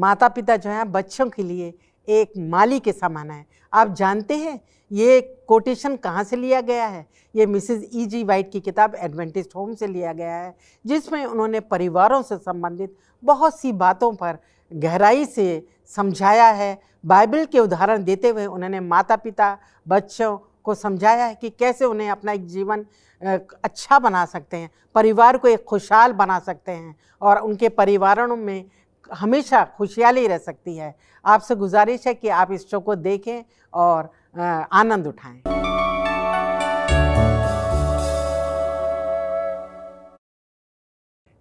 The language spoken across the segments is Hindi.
माता पिता जो हैं बच्चों के लिए एक माली के समान है आप जानते हैं ये कोटेशन कहाँ से लिया गया है ये मिसिज ई जी वाइट की किताब एडवेंटिस्ट होम से लिया गया है जिसमें उन्होंने परिवारों से संबंधित बहुत सी बातों पर गहराई से समझाया है बाइबल के उदाहरण देते हुए उन्होंने माता पिता बच्चों को समझाया है कि कैसे उन्हें अपना एक जीवन अच्छा बना सकते हैं परिवार को एक खुशहाल बना सकते हैं और उनके परिवारों में हमेशा खुशहाली रह सकती है आपसे गुजारिश है कि आप इस शो को देखें और आनंद उठाएं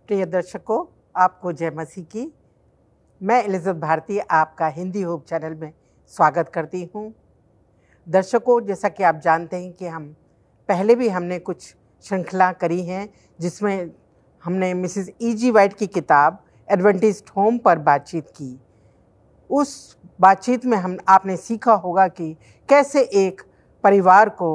प्रिय दर्शकों आपको जय मसीह की मैं एलिजबेथ भारती आपका हिंदी होप चैनल में स्वागत करती हूं दर्शकों जैसा कि आप जानते हैं कि हम पहले भी हमने कुछ श्रृंखला करी हैं जिसमें हमने मिसिज ई जी वाइट की किताब एडवेंटिस्ट होम पर बातचीत की उस बातचीत में हम आपने सीखा होगा कि कैसे एक परिवार को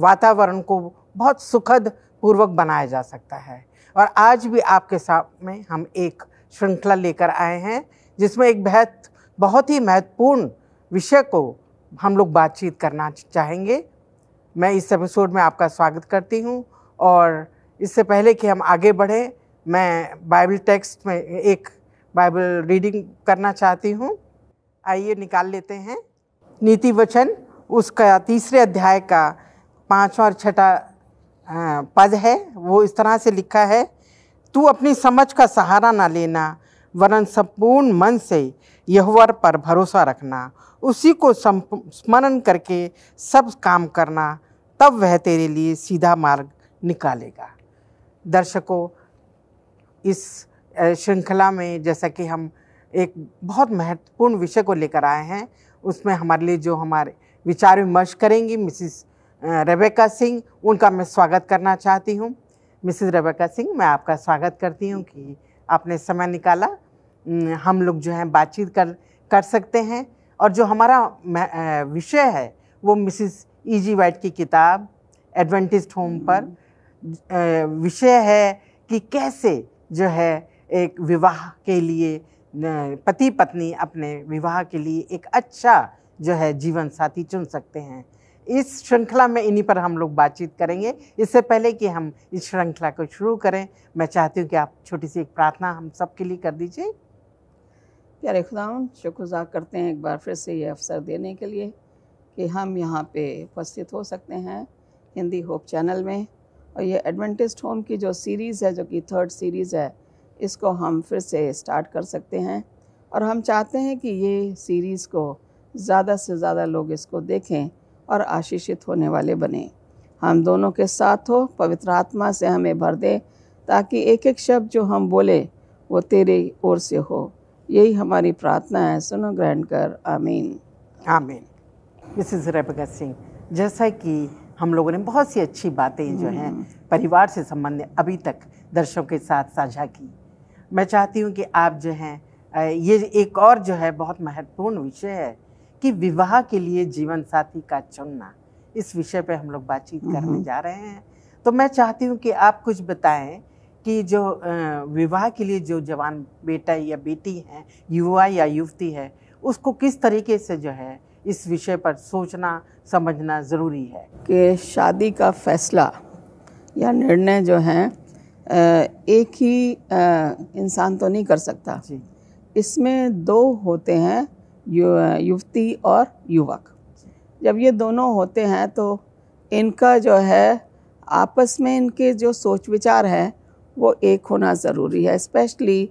वातावरण को बहुत सुखद पूर्वक बनाया जा सकता है और आज भी आपके सामने हम एक श्रृंखला लेकर आए हैं जिसमें एक बेहद बहुत ही महत्वपूर्ण विषय को हम लोग बातचीत करना चाहेंगे मैं इस एपिसोड में आपका स्वागत करती हूँ और इससे पहले कि हम आगे बढ़ें मैं बाइबल टेक्स्ट में एक बाइबल रीडिंग करना चाहती हूँ आइए निकाल लेते हैं नीति वचन उसका तीसरे अध्याय का पाँचवा और छठा पद है वो इस तरह से लिखा है तू अपनी समझ का सहारा ना लेना वरन संपूर्ण मन से यहवर पर भरोसा रखना उसी को स्मरण करके सब काम करना तब वह तेरे लिए सीधा मार्ग निकालेगा दर्शकों इस श्रृंखला में जैसा कि हम एक बहुत महत्वपूर्ण विषय को लेकर आए हैं उसमें हमारे लिए जो हमारे विचार विमर्श करेंगी मिसिस रेबेका सिंह उनका मैं स्वागत करना चाहती हूँ मिसिस रेबेका सिंह मैं आपका स्वागत करती हूँ कि आपने समय निकाला हम लोग जो हैं बातचीत कर कर सकते हैं और जो हमारा विषय है वो मिसिस ई जी वाइट की किताब एडवेंटिस्ट होम पर हम्म। विषय है कि कैसे जो है एक विवाह के लिए पति पत्नी अपने विवाह के लिए एक अच्छा जो है जीवन साथी चुन सकते हैं इस श्रृंखला में इन्हीं पर हम लोग बातचीत करेंगे इससे पहले कि हम इस श्रृंखला को शुरू करें मैं चाहती हूँ कि आप छोटी सी एक प्रार्थना हम सब के लिए कर दीजिए प्यारे शुक्र शुक्रगुजार करते हैं एक बार फिर से ये अवसर देने के लिए कि हम यहाँ पे उपस्थित हो सकते हैं हिंदी होप चैनल में और ये एडवेंटिस्ट होम की जो सीरीज़ है जो कि थर्ड सीरीज़ है इसको हम फिर से स्टार्ट कर सकते हैं और हम चाहते हैं कि ये सीरीज़ को ज़्यादा से ज़्यादा लोग इसको देखें और आशीषित होने वाले बने हम दोनों के साथ हो पवित्र आत्मा से हमें भर दे ताकि एक एक शब्द जो हम बोले वो तेरे ओर से हो यही हमारी प्रार्थना है सुनो ग्रहण कर आमीन आमीन मिसिस रेबका सिंह जैसा कि हम लोगों ने बहुत सी अच्छी बातें जो हैं हम्म। परिवार से संबंधित अभी तक दर्शकों के साथ साझा की मैं चाहती हूँ कि आप जो हैं ये एक और जो है बहुत महत्वपूर्ण विषय है कि विवाह के लिए जीवन साथी का चुनना इस विषय पे हम लोग बातचीत हम्म। करने जा रहे हैं तो मैं चाहती हूँ कि आप कुछ बताएं कि जो विवाह के लिए जो जवान बेटा या बेटी है युवा या युवती है उसको किस तरीके से जो है इस विषय पर सोचना समझना ज़रूरी है कि शादी का फैसला या निर्णय जो है एक ही इंसान तो नहीं कर सकता इसमें दो होते हैं यु, युवती और युवक जब ये दोनों होते हैं तो इनका जो है आपस में इनके जो सोच विचार हैं वो एक होना ज़रूरी है स्पेशली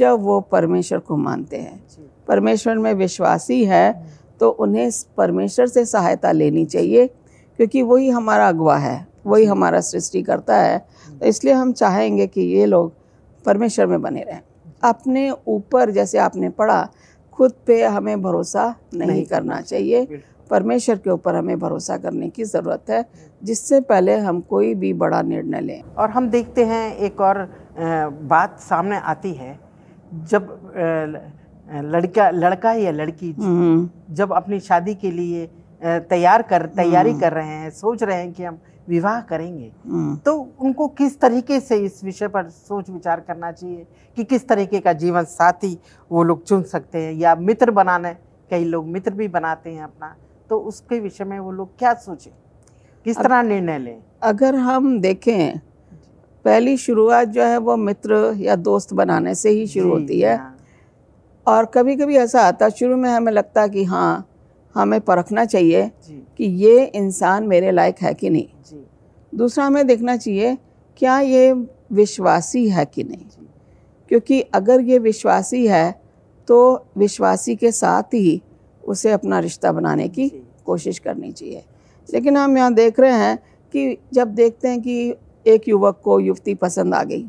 जब वो परमेश्वर को मानते हैं परमेश्वर में विश्वासी है हम्म। तो उन्हें परमेश्वर से सहायता लेनी चाहिए क्योंकि वही हमारा अगवा है वही हमारा सृष्टि करता है तो इसलिए हम चाहेंगे कि ये लोग परमेश्वर में बने रहें अपने ऊपर जैसे आपने पढ़ा खुद पे हमें भरोसा नहीं, नहीं करना चाहिए परमेश्वर के ऊपर हमें भरोसा करने की ज़रूरत है जिससे पहले हम कोई भी बड़ा निर्णय लें और हम देखते हैं एक और बात सामने आती है जब लड़का लड़का या लड़की हम्म। जब अपनी शादी के लिए तैयार कर तैयारी हम्म। कर रहे हैं सोच रहे हैं कि हम विवाह करेंगे हम्म। तो उनको किस तरीके से इस विषय पर सोच विचार करना चाहिए कि किस तरीके का जीवन साथी वो लोग चुन सकते हैं या मित्र बनाने कई लोग मित्र भी बनाते हैं अपना तो उसके विषय में वो लोग क्या सोचें किस तरह निर्णय लें अगर हम देखें पहली शुरुआत जो है वो मित्र या दोस्त बनाने से ही शुरू होती है हाँ। और कभी कभी ऐसा आता शुरू में हमें लगता कि हाँ हमें परखना चाहिए कि ये इंसान मेरे लायक है कि नहीं दूसरा हमें देखना चाहिए क्या ये विश्वासी है कि नहीं क्योंकि अगर ये विश्वासी है तो विश्वासी के साथ ही उसे अपना रिश्ता बनाने की कोशिश करनी चाहिए लेकिन हम यहाँ देख रहे हैं कि जब देखते हैं कि एक युवक को युवती पसंद आ गई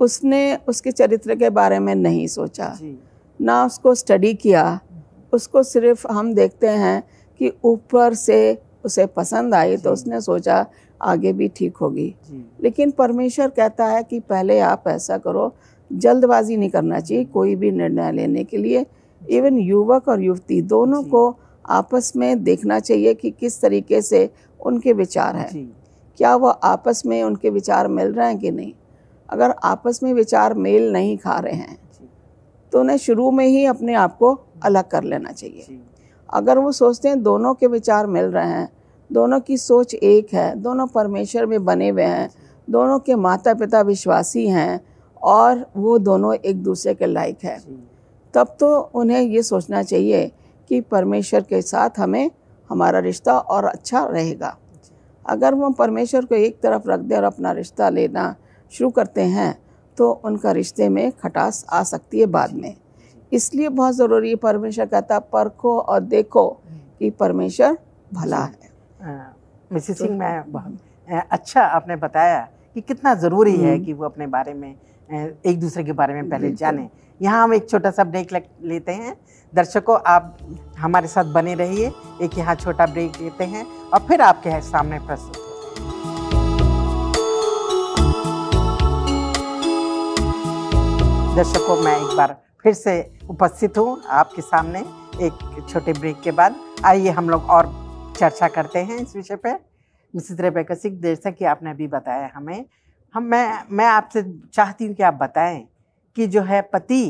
उसने उसके चरित्र के बारे में नहीं सोचा ना उसको स्टडी किया उसको सिर्फ हम देखते हैं कि ऊपर से उसे पसंद आई तो उसने सोचा आगे भी ठीक होगी लेकिन परमेश्वर कहता है कि पहले आप ऐसा करो जल्दबाजी नहीं करना चाहिए कोई भी निर्णय लेने के लिए इवन युवक और युवती दोनों को आपस में देखना चाहिए कि किस तरीके से उनके विचार हैं क्या वह आपस में उनके विचार मिल रहे हैं कि नहीं अगर आपस में विचार मेल नहीं खा रहे हैं तो उन्हें शुरू में ही अपने आप को अलग कर लेना चाहिए अगर वो सोचते हैं दोनों के विचार मिल रहे हैं दोनों की सोच एक है दोनों परमेश्वर में बने हुए हैं दोनों के माता पिता विश्वासी हैं और वो दोनों एक दूसरे के लायक है तब तो उन्हें ये सोचना चाहिए कि परमेश्वर के साथ हमें हमारा रिश्ता और अच्छा रहेगा अगर वो परमेश्वर को एक तरफ रख दे और अपना रिश्ता लेना शुरू करते हैं तो उनका रिश्ते में खटास आ सकती है बाद में इसलिए बहुत ज़रूरी है परमेश्वर कहता परखो और देखो कि परमेश्वर भला है मिसेस तो सिंह मैं अच्छा आपने बताया कि कितना ज़रूरी है हम्म। कि वो अपने बारे में एक दूसरे के बारे में पहले जाने यहाँ हम एक छोटा सा ब्रेक लेते हैं दर्शकों आप हमारे साथ बने रहिए एक यहाँ छोटा ब्रेक लेते हैं और फिर आपके सामने प्रस्तुत दर्शकों मैं एक बार फिर से उपस्थित हूँ आपके सामने एक छोटे ब्रेक के बाद आइए हम लोग और चर्चा करते हैं इस विषय पे मिसिस रेबेका सिंह जैसा कि आपने अभी बताया हमें हम मैं मैं आपसे चाहती हूँ कि आप बताएं कि जो है पति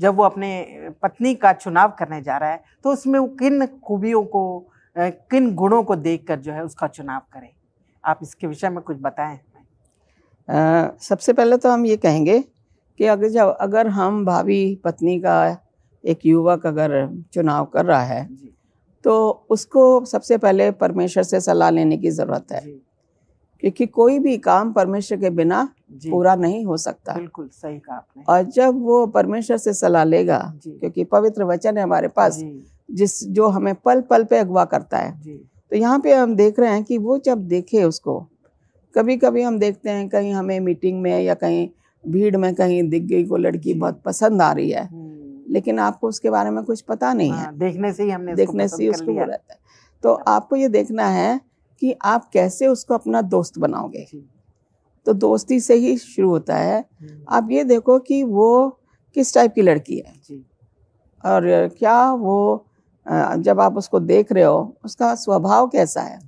जब वो अपने पत्नी का चुनाव करने जा रहा है तो उसमें वो किन खूबियों को किन गुणों को देखकर जो है उसका चुनाव करें आप इसके विषय में कुछ बताएं आ, सबसे पहले तो हम ये कहेंगे कि अगर जब अगर हम भाभी पत्नी का एक युवक अगर चुनाव कर रहा है तो उसको सबसे पहले परमेश्वर से सलाह लेने की ज़रूरत है क्योंकि कोई भी काम परमेश्वर के बिना पूरा नहीं हो सकता बिल्कुल सही कहा आपने और जब वो परमेश्वर से सलाह लेगा क्योंकि पवित्र वचन है हमारे पास जिस जो हमें पल पल पे अगवा करता है तो यहाँ पे हम देख रहे हैं कि वो जब देखे उसको कभी कभी हम देखते हैं कहीं हमें मीटिंग में या कहीं भीड़ में कहीं दिख गई को लड़की बहुत पसंद आ रही है हम्म। लेकिन आपको उसके बारे में कुछ पता नहीं है हाँ, देखने से ही हमने देखने से ही उसको रहता है तो हाँ। आपको ये देखना है कि आप कैसे उसको अपना दोस्त बनाओगे तो दोस्ती से ही शुरू होता है हम्म। आप ये देखो कि वो किस टाइप की लड़की है और क्या वो जब आप उसको देख रहे हो उसका स्वभाव कैसा है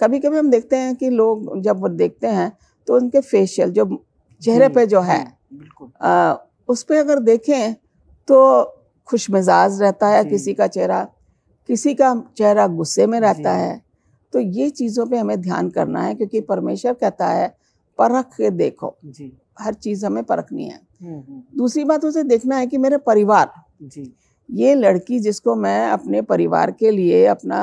कभी कभी हम देखते हैं कि लोग जब वो देखते हैं तो उनके फेशियल जो चेहरे पे जो है आ, उस पर अगर देखें तो खुश मिजाज रहता है किसी का चेहरा किसी का चेहरा गुस्से में रहता है तो ये चीज़ों पे हमें ध्यान करना है क्योंकि परमेश्वर कहता है परख के देखो जी। हर चीज़ हमें परखनी है हम्म, हम्म। दूसरी बात उसे देखना है कि मेरे परिवार जी। ये लड़की जिसको मैं अपने परिवार के लिए अपना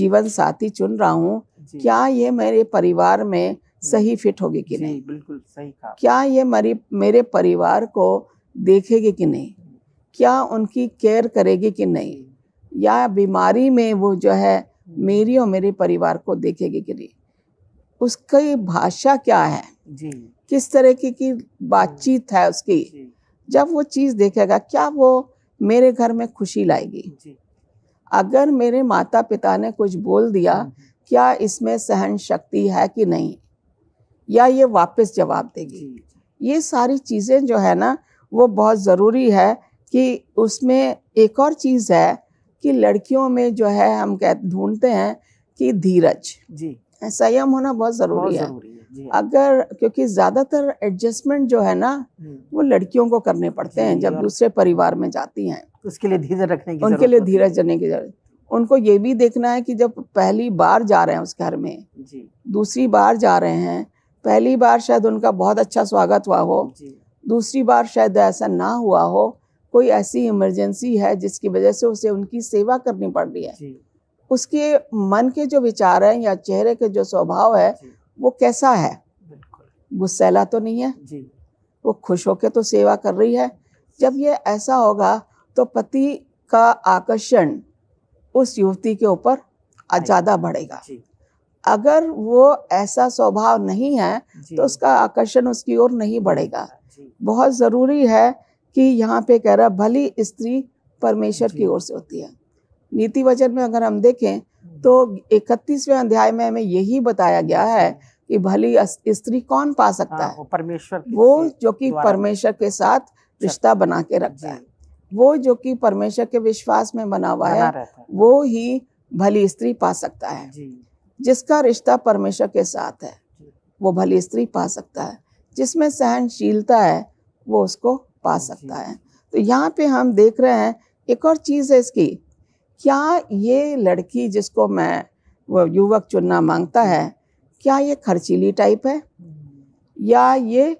जीवन साथी चुन रहा हूँ क्या ये मेरे परिवार में सही फिट होगी कि नहीं बिल्कुल सही कहा क्या ये मेरी मेरे परिवार को देखेगी कि नहीं क्या उनकी केयर करेगी कि नहीं या बीमारी में वो जो है मेरी और मेरे परिवार को देखेगी कि नहीं उसकी भाषा क्या है जी किस तरह की की बातचीत है उसकी जब वो चीज़ देखेगा क्या वो मेरे घर में खुशी लाएगी जी अगर मेरे माता पिता ने कुछ बोल दिया हम्म, हम्म। क्या इसमें सहन शक्ति है कि नहीं या ये वापस जवाब देगी ये सारी चीज़ें जो है ना वो बहुत ज़रूरी है कि उसमें एक और चीज़ है कि लड़कियों में जो है हम कह ढूंढते हैं कि धीरज जी संयम होना बहुत ज़रूरी है, है अगर क्योंकि ज़्यादातर एडजस्टमेंट जो है ना हम्म। वो लड़कियों को करने पड़ते हैं जब दूसरे परिवार में जाती हैं उसके लिए धीरज रखने की उनके लिए धीरज रखने की जरूरत उनको ये भी देखना है कि जब पहली बार जा रहे हैं उस घर में दूसरी बार जा रहे हैं पहली बार शायद उनका बहुत अच्छा स्वागत हुआ हो दूसरी बार शायद ऐसा ना हुआ हो कोई ऐसी इमरजेंसी है जिसकी वजह से उसे उनकी सेवा करनी पड़ रही है उसके मन के जो विचार हैं या चेहरे के जो स्वभाव है वो कैसा है गुस्सेला तो नहीं है वो खुश होकर तो सेवा कर रही है जब ये ऐसा होगा तो पति का आकर्षण उस युवती के ऊपर ज़्यादा बढ़ेगा अगर वो ऐसा स्वभाव नहीं है तो उसका आकर्षण उसकी ओर नहीं बढ़ेगा बहुत ज़रूरी है कि यहाँ पे कह रहा भली स्त्री परमेश्वर की ओर से होती है नीति वचन में अगर हम देखें हम्म। तो इकतीसवें अध्याय में हमें यही बताया गया है कि भली स्त्री कौन पा सकता हाँ, है परमेश्वर वो जो कि परमेश्वर के साथ अच्छा। रिश्ता बना के रखता है वो जो कि परमेश्वर के विश्वास में बना हुआ है वो ही भली स्त्री पा सकता है जिसका रिश्ता परमेश्वर के साथ है वो भली स्त्री पा सकता है जिसमें सहनशीलता है वो उसको पा सकता है तो यहाँ पे हम देख रहे हैं एक और चीज़ है इसकी क्या ये लड़की जिसको मैं वो युवक चुनना मांगता है क्या ये खर्चीली टाइप है या ये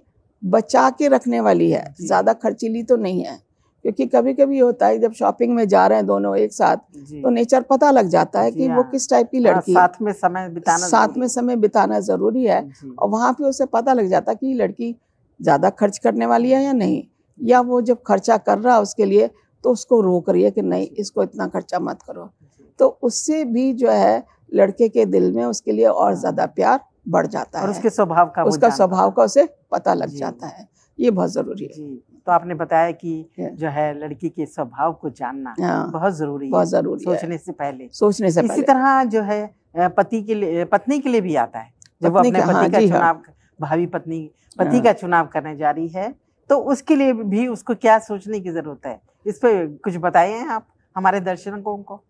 बचा के रखने वाली है ज़्यादा खर्चीली तो नहीं है क्योंकि कभी कभी होता है जब शॉपिंग में जा रहे हैं दोनों एक साथ तो नेचर पता लग जाता है कि वो हाँ। किस टाइप की लड़की साथ में समय बिताना साथ में समय बिताना जरूरी है और वहाँ पे उसे पता लग जाता है कि लड़की ज़्यादा खर्च करने वाली है या नहीं या वो जब खर्चा कर रहा है उसके लिए तो उसको रोक रही है कि नहीं इसको इतना खर्चा मत करो तो उससे भी जो है लड़के के दिल में उसके लिए और हाँ। ज़्यादा प्यार बढ़ जाता और है उसके स्वभाव का उसका स्वभाव का उसे पता लग जाता है ये बहुत ज़रूरी है तो आपने बताया कि जो है लड़की के स्वभाव को जानना बहुत जरूरी बहुत जरूरी सोचने से पहले सोचने से इसी तरह जो है पति के लिए पत्नी के लिए भी आता है जब वो अपने पति हाँ, का हाँ। चुनाव भावी पत्नी पति का चुनाव करने जा रही है तो उसके लिए भी उसको क्या सोचने की जरूरत है इस पर कुछ हैं आप हमारे दर्शकों को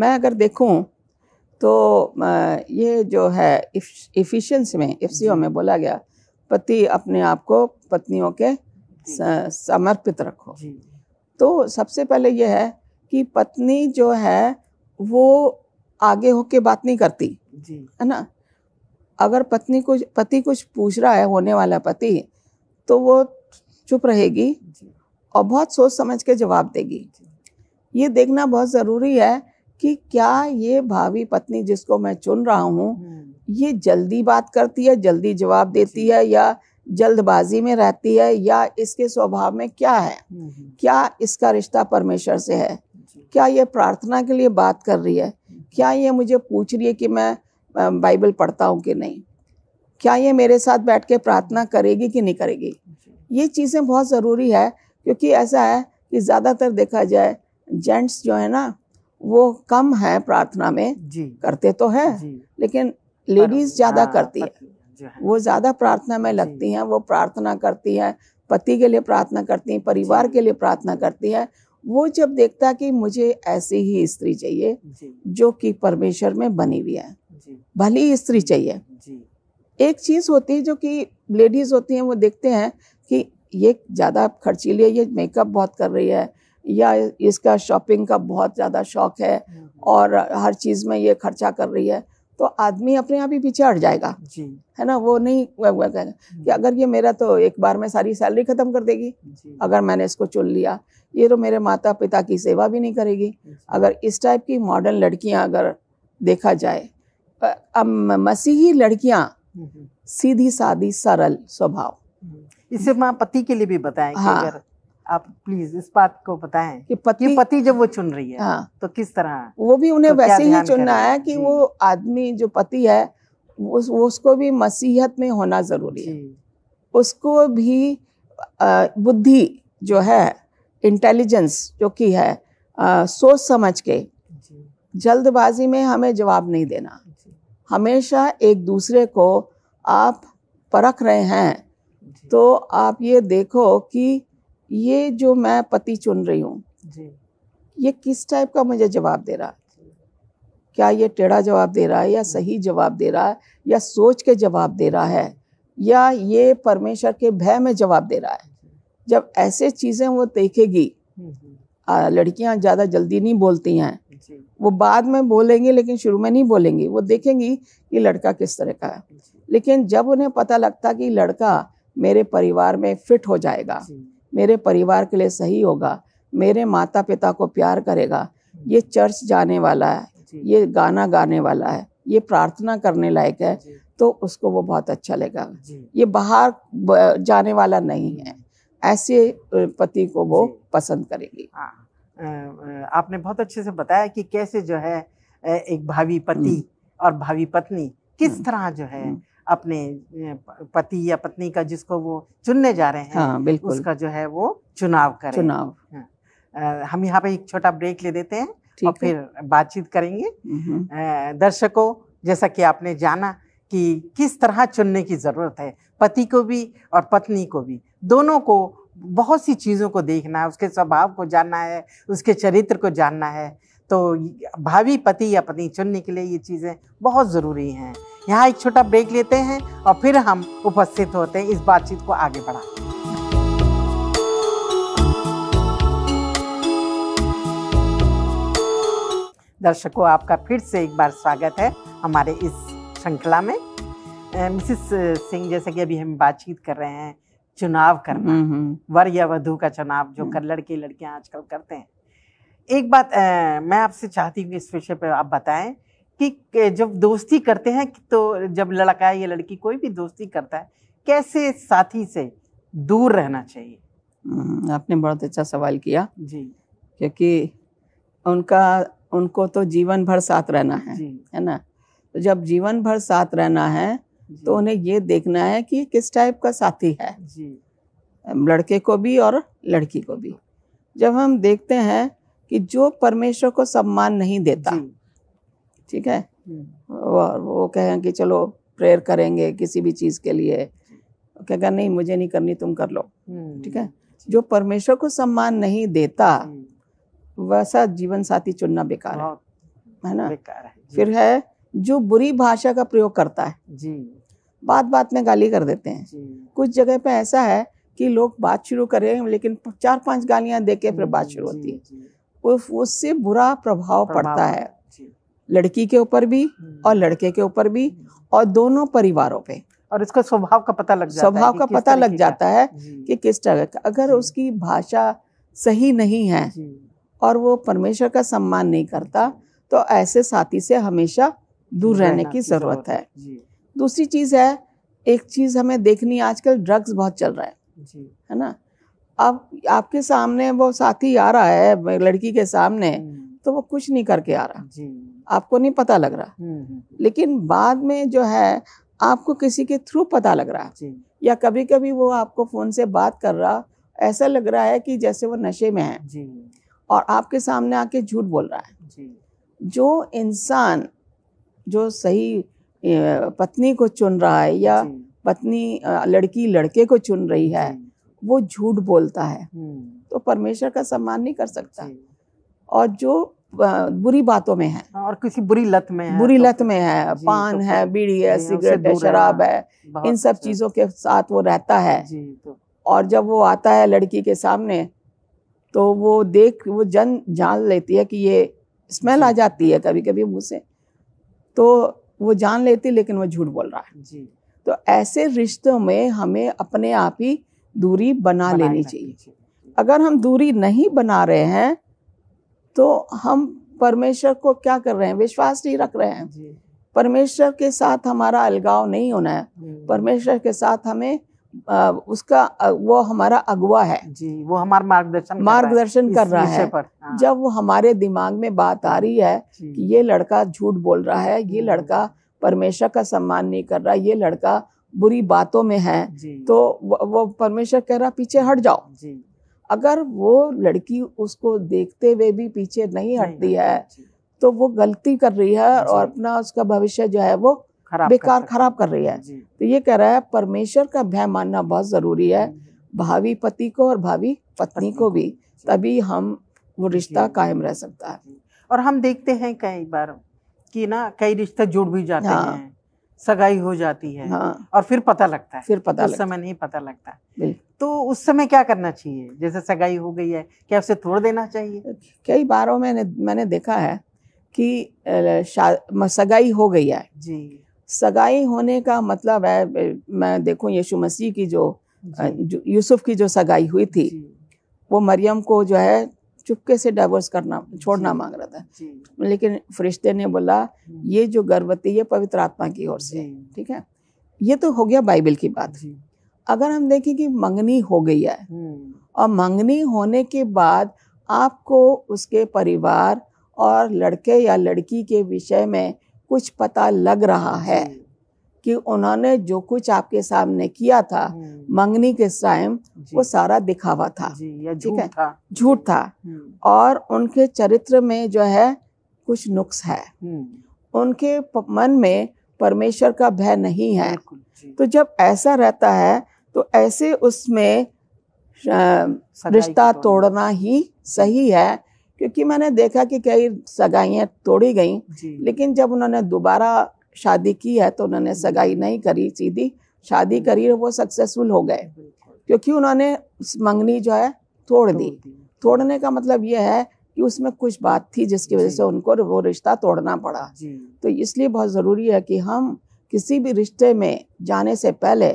मैं अगर देखूं तो आ, ये जो है इफ, इफिशियंस में एफ में बोला गया पति अपने आप को पत्नियों के समर्पित रखो तो सबसे पहले यह है कि पत्नी जो है वो आगे होके बात नहीं करती है ना अगर पत्नी कुछ पति कुछ पूछ रहा है होने वाला पति तो वो चुप रहेगी और बहुत सोच समझ के जवाब देगी ये देखना बहुत ज़रूरी है कि क्या ये भावी पत्नी जिसको मैं चुन रहा हूँ हम्म। ये जल्दी बात करती है जल्दी जवाब देती है या जल्दबाजी में रहती है या इसके स्वभाव में क्या है हम्म, हम्म। क्या इसका रिश्ता परमेश्वर से है क्या ये प्रार्थना के लिए बात कर रही है हम्म। क्या ये मुझे पूछ रही है कि मैं बाइबल पढ़ता हूँ कि नहीं क्या ये मेरे साथ बैठ के प्रार्थना करेगी कि नहीं करेगी ये चीज़ें बहुत ज़रूरी है क्योंकि ऐसा है कि ज़्यादातर देखा जाए जेंट्स जो है ना वो कम है प्रार्थना में जी करते तो है लेकिन लेडीज ज्यादा हाँ, करती है वो ज्यादा प्रार्थना में लगती हैं वो प्रार्थना करती हैं पति के लिए प्रार्थना करती हैं परिवार के लिए प्रार्थना करती हैं वो जब देखता कि मुझे ऐसी ही स्त्री चाहिए जो कि परमेश्वर में बनी हुई है भली स्त्री चाहिए एक चीज होती है जो कि लेडीज होती हैं वो देखते हैं कि ये ज़्यादा खर्चीली है ये मेकअप बहुत कर रही है या इसका शॉपिंग का बहुत ज़्यादा शौक है हम्म, हम्म। और हर चीज़ में ये खर्चा कर रही है तो आदमी अपने आप ही पीछे हट जाएगा जी है ना वो नहीं कहेगा कि हम्म। अगर ये मेरा तो एक बार में सारी सैलरी ख़त्म कर देगी अगर मैंने इसको चुन लिया ये तो मेरे माता पिता की सेवा भी नहीं करेगी अगर इस टाइप की मॉडर्न लड़कियां अगर देखा जाए अब मसीही लड़कियां हम्म, हम्म। सीधी सादी सरल स्वभाव इसे माँ पति के लिए भी बताएं हाँ, कि अगर आप प्लीज इस बात को बताएं कि पति पति जब वो चुन रही है हाँ, तो किस तरह वो भी उन्हें तो वैसे ही चुनना है कि वो आदमी जो पति है उस, उसको भी मसीहत में होना जरूरी है उसको भी बुद्धि जो है इंटेलिजेंस जो की है आ, सोच समझ के जल्दबाजी में हमें जवाब नहीं देना हमेशा एक दूसरे को आप परख रहे हैं तो आप ये देखो कि ये जो मैं पति चुन रही हूँ ये किस टाइप का मुझे जवाब दे रहा है क्या ये टेढ़ा जवाब दे रहा है या सही जवाब दे रहा है या सोच के जवाब दे रहा है या ये परमेश्वर के भय में जवाब दे रहा है जब ऐसे चीज़ें वो देखेगी हम्म, हम्म। लड़कियां ज़्यादा जल्दी नहीं बोलती हैं वो बाद में बोलेंगी लेकिन शुरू में नहीं बोलेंगी वो देखेंगी कि लड़का किस तरह का है लेकिन जब उन्हें पता लगता कि लड़का मेरे परिवार में फिट हो जाएगा मेरे परिवार के लिए सही होगा मेरे माता पिता को प्यार करेगा ये चर्च जाने वाला है ये गाना गाने वाला है ये प्रार्थना करने लायक है तो उसको वो बहुत अच्छा लगेगा ये बाहर जाने वाला नहीं है ऐसे पति को वो पसंद करेगी हाँ, आपने बहुत अच्छे से बताया कि कैसे जो है एक भावी पति हम्म। और भावी पत्नी किस हम्म। तरह जो है हम्म। अपने पति या पत्नी का जिसको वो चुनने जा रहे हैं हाँ, बिल्कुल उसका जो है वो चुनाव करें चुनाव आ, हाँ। हम यहाँ पे एक छोटा ब्रेक ले देते हैं और फिर बातचीत करेंगे दर्शकों जैसा कि आपने जाना कि किस तरह चुनने की ज़रूरत है पति को भी और पत्नी को भी दोनों को बहुत सी चीज़ों को देखना है उसके स्वभाव को जानना है उसके चरित्र को जानना है तो भावी पति या पत्नी चुनने के लिए ये चीज़ें बहुत ज़रूरी हैं यहाँ एक छोटा ब्रेक लेते हैं और फिर हम उपस्थित होते हैं इस बातचीत को आगे बढ़ाते हैं दर्शकों आपका फिर से एक बार स्वागत है हमारे इस श्रृंखला में मिसिस सिंह जैसे कि अभी हम बातचीत कर रहे हैं चुनाव करना हम्म, हम्म। वर या वधु का चुनाव जो हम्म। कर लड़के लड़कियां आजकल करते हैं एक बात आ, मैं आपसे चाहती हूँ इस विषय पर आप बताएं कि जब दोस्ती करते हैं तो जब लड़का या लड़की कोई भी दोस्ती करता है कैसे साथी से दूर रहना चाहिए हम्म, आपने बहुत अच्छा सवाल किया जी क्योंकि उनका उनको तो जीवन भर साथ रहना है है ना तो जब जीवन भर साथ रहना है तो उन्हें ये देखना है कि किस टाइप का साथी है जी लड़के को भी और लड़की को भी जब हम देखते हैं कि जो परमेश्वर को सम्मान नहीं देता ठीक है हम्म। और वो कहें कि चलो प्रेयर करेंगे किसी भी चीज़ के लिए कहेगा नहीं मुझे नहीं करनी तुम कर लो हम्म। ठीक है जो परमेश्वर को सम्मान नहीं देता हम्म। वैसा जीवन साथी चुनना बेकार है है ना बेकार है फिर है जो बुरी भाषा का प्रयोग करता है जी बात बात में गाली कर देते हैं कुछ जगह पे ऐसा है कि लोग बात शुरू करें लेकिन चार पांच गालियां दे के फिर बात शुरू होती है उससे बुरा प्रभाव, प्रभाव पड़ता है लड़की के ऊपर भी हम्म। और लड़के के ऊपर भी और दोनों परिवारों पे और इसका स्वभाव का पता लग जाता स्वभाव का पता लग जाता है कि किस तरह का अगर उसकी भाषा सही नहीं है और वो परमेश्वर का सम्मान नहीं करता तो ऐसे साथी से हमेशा दूर रहने की ज़रूरत है दूसरी चीज़ है एक चीज़ हमें देखनी आजकल ड्रग्स बहुत चल रहा है है ना अब आपके सामने वो साथी आ रहा है लड़की के सामने हम्म। तो वो कुछ नहीं करके आ रहा आपको नहीं पता लग रहा हम्म, हम्म। लेकिन बाद में जो है आपको किसी के थ्रू पता लग रहा या कभी कभी वो आपको फ़ोन से बात कर रहा ऐसा लग रहा है कि जैसे वो नशे में है और आपके सामने आके झूठ बोल रहा है जो इंसान जो सही पत्नी को चुन रहा है या पत्नी लड़की लड़के को चुन रही है वो झूठ बोलता है हम्म। तो परमेश्वर का सम्मान नहीं कर सकता और जो बुरी बातों में है हाँ, और किसी बुरी लत में है बुरी तो लत में है पान तो है बीड़ी है सिगरेट है शराब है इन सब चीजों के साथ वो रहता है तो और जब वो आता है लड़की के सामने तो वो देख वो जन जान लेती है कि ये स्मेल आ जाती है कभी कभी मुँह से तो वो जान लेती लेकिन वो झूठ बोल रहा है जी। तो ऐसे रिश्तों में हमें अपने आप ही दूरी बना लेनी चाहिए अगर हम दूरी नहीं बना रहे हैं तो हम परमेश्वर को क्या कर रहे हैं विश्वास नहीं रख रहे हैं परमेश्वर के साथ हमारा अलगाव नहीं होना है परमेश्वर के साथ हमें आ, उसका वो हमारा अगुआ है जी वो हमारा मार्गदर्शन मार्गदर्शन कर रहा है, कर रहा है। हाँ। जब वो हमारे दिमाग में बात आ रही है कि ये लड़का झूठ बोल रहा है ये लड़का परमेश्वर का सम्मान नहीं कर रहा ये लड़का बुरी बातों में है तो वो, वो परमेश्वर कह रहा पीछे हट जाओ जी अगर वो लड़की उसको देखते हुए भी पीछे नहीं हटती है तो वो गलती कर रही है और अपना उसका भविष्य जो है वो बेकार खराब कर रही है तो ये कह रहा है परमेश्वर का भय मानना बहुत ज़रूरी है हम्म, हम्म। भावी पति को और भावी पत्नी को भी तभी हम वो रिश्ता कायम रह सकता है और हम देखते हैं कई बार कि ना कई रिश्ते जुड़ भी जाते हाँ। हैं सगाई हो जाती है हाँ। और फिर पता लगता है फिर पता उस समय नहीं पता लगता तो उस समय क्या करना चाहिए जैसे सगाई हो गई है क्या उसे तोड़ देना चाहिए कई बारों मैंने मैंने देखा है कि सगाई हो गई है जी सगाई होने का मतलब है मैं देखूं यीशु मसीह की जो, जो यूसुफ की जो सगाई हुई थी वो मरियम को जो है चुपके से डाइवोर्स करना छोड़ना मांग रहा था लेकिन फरिश्ते ने बोला हम्म। ये जो गर्भवती है पवित्र आत्मा की ओर से ठीक है ये तो हो गया बाइबल की बात अगर हम देखें कि मंगनी हो गई है हम्म। और मंगनी होने के बाद आपको उसके परिवार और लड़के या लड़की के विषय में कुछ पता लग रहा है कि उन्होंने जो कुछ आपके सामने किया था हम्म। मंगनी के टाइम वो सारा दिखावा था ठीक है झूठ था हम्म। और उनके चरित्र में जो है कुछ नुक्स है उनके मन में परमेश्वर का भय नहीं है तो जब ऐसा रहता है तो ऐसे उसमें रिश्ता तोड़ना ही सही है क्योंकि मैंने देखा कि कई सगाइयाँ तोड़ी गई लेकिन जब उन्होंने दोबारा शादी की है तो उन्होंने सगाई नहीं करी सीधी शादी करी वो सक्सेसफुल हो गए क्योंकि उन्होंने मंगनी जो है तोड़ दी तोड़ने का मतलब ये है कि उसमें कुछ बात थी जिसकी वजह से उनको वो रिश्ता तोड़ना पड़ा तो इसलिए बहुत ज़रूरी है कि हम किसी भी रिश्ते में जाने से पहले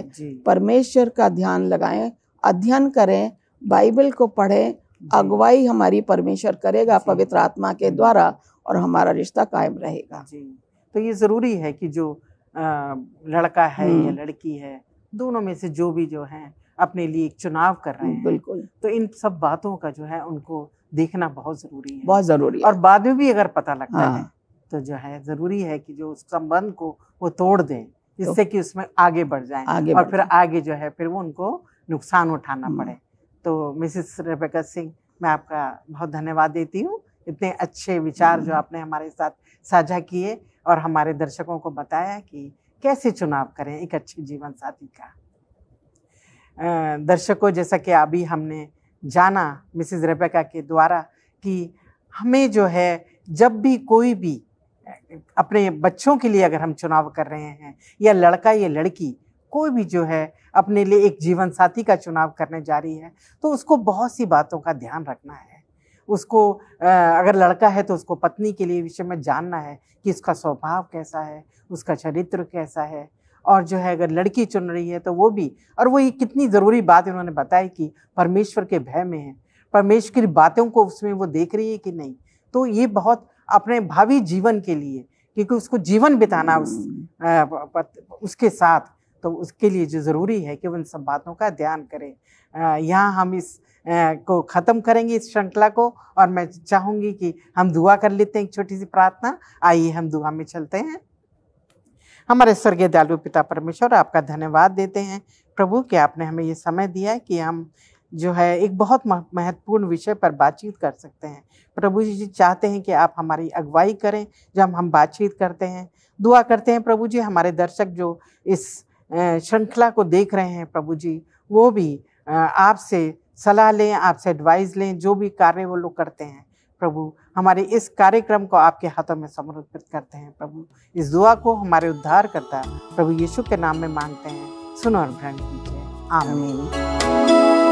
परमेश्वर का ध्यान लगाएं अध्ययन करें बाइबल को पढ़ें अगुवाई हमारी परमेश्वर करेगा पवित्र आत्मा के द्वारा और हमारा रिश्ता कायम रहेगा तो ये ज़रूरी है कि जो आ, लड़का है या हम्म। लड़की है दोनों में से जो भी जो है अपने लिए एक चुनाव कर रहे हैं बिल्कुल तो इन सब बातों का जो है उनको देखना बहुत ज़रूरी है बहुत ज़रूरी है और बाद में भी अगर पता लगता हाँ। है तो जो है जरूरी है कि जो उस संबंध को वो तोड़ दें तो जिससे तो, कि उसमें आगे बढ़ जाए आगे और फिर आगे जो है फिर वो उनको नुकसान उठाना हम्म। पड़े तो मिसिस रेबेका सिंह मैं आपका बहुत धन्यवाद देती हूँ इतने अच्छे विचार जो हम्म। आपने हमारे साथ साझा किए और हमारे दर्शकों को बताया कि कैसे चुनाव करें एक अच्छे जीवन साथी का दर्शकों जैसा कि अभी हमने जाना मिसिस रेबेका के द्वारा कि हमें जो है जब भी कोई भी अपने बच्चों के लिए अगर हम चुनाव कर रहे हैं या लड़का या लड़की कोई भी जो है अपने लिए एक जीवन साथी का चुनाव करने जा रही है तो उसको बहुत सी बातों का ध्यान रखना है उसको अगर लड़का है तो उसको पत्नी के लिए विषय में जानना है कि उसका स्वभाव कैसा है उसका चरित्र कैसा है और जो है अगर लड़की चुन रही है तो वो भी और वो ये कितनी ज़रूरी बात इन्होंने बताई कि परमेश्वर के भय में है परमेश्वर की बातों को उसमें वो देख रही है कि नहीं तो ये बहुत अपने भावी जीवन के लिए क्योंकि उसको जीवन बिताना उस उसके साथ तो उसके लिए जो ज़रूरी है कि उन सब बातों का ध्यान करें यहाँ हम इस को ख़त्म करेंगे इस श्रृंखला को और मैं चाहूँगी कि हम दुआ कर लेते हैं एक छोटी सी प्रार्थना आइए हम दुआ में चलते हैं हमारे स्वर्गीय दयालु पिता परमेश्वर आपका धन्यवाद देते हैं प्रभु कि आपने हमें ये समय दिया कि हम जो है एक बहुत महत्वपूर्ण विषय पर बातचीत कर सकते हैं प्रभु जी चाहते हैं कि आप हमारी अगुवाई करें जब हम बातचीत करते हैं दुआ करते हैं प्रभु जी हमारे दर्शक जो इस श्रृंखला को देख रहे हैं प्रभु जी वो भी आपसे सलाह लें आपसे एडवाइस लें जो भी कार्य वो लोग करते हैं प्रभु हमारे इस कार्यक्रम को आपके हाथों में समर्पित करते हैं प्रभु इस दुआ को हमारे उद्धार करता प्रभु यीशु के नाम में मांगते हैं सुनो और ग्रहण कीजिए आमीन।